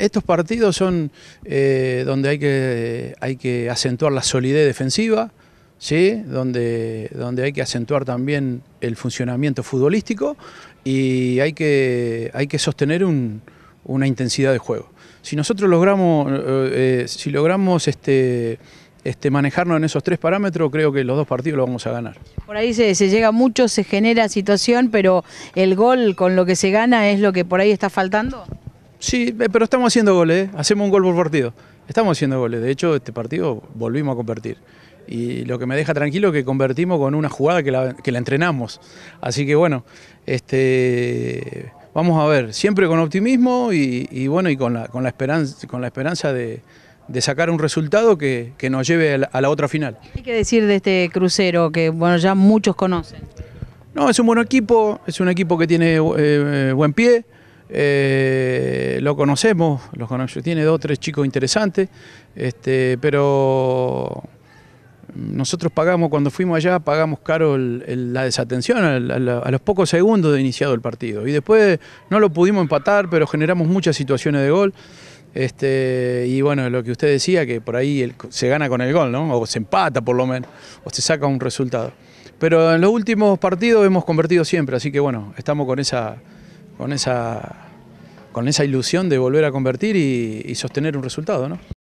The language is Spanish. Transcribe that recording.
Estos partidos son eh, donde hay que, hay que acentuar la solidez defensiva, ¿sí? donde, donde hay que acentuar también el funcionamiento futbolístico y hay que, hay que sostener una intensidad de juego. Si nosotros logramos, eh, eh, si logramos este, este, manejarnos en esos tres parámetros, creo que los dos partidos lo vamos a ganar. Por ahí se, se, llega mucho, se genera situación, pero el gol con lo que se gana es lo que por ahí está faltando. Sí, eh, pero estamos haciendo goles, ¿eh? hacemos un gol por partido. Estamos haciendo goles, de hecho este partido volvimos a convertir. Y lo que me deja tranquilo es que convertimos con una jugada que la, entrenamos. Así que bueno, este, vamos a ver, siempre con optimismo y, bueno, y con la, con la esperanza, con la esperanza de, sacar un resultado que, nos lleve a la, otra final. ¿Qué hay que decir de este crucero que bueno ya muchos conocen? No, es un buen equipo, es un equipo que tiene eh, buen pie. Eh, lo conocemos, los tiene dos o tres chicos interesantes, este, pero nosotros pagamos, cuando fuimos allá, pagamos caro la desatención a, los pocos segundos de iniciado el partido. Y después no lo pudimos empatar, pero generamos muchas situaciones de gol. Este, y bueno, lo que usted decía, que por ahí se gana con el gol, ¿no? O se empata por lo menos, o se saca un resultado. Pero en los últimos partidos hemos convertido siempre, así que bueno, estamos con esa, con esa con esa ilusión de volver a convertir y, sostener un resultado. ¿no?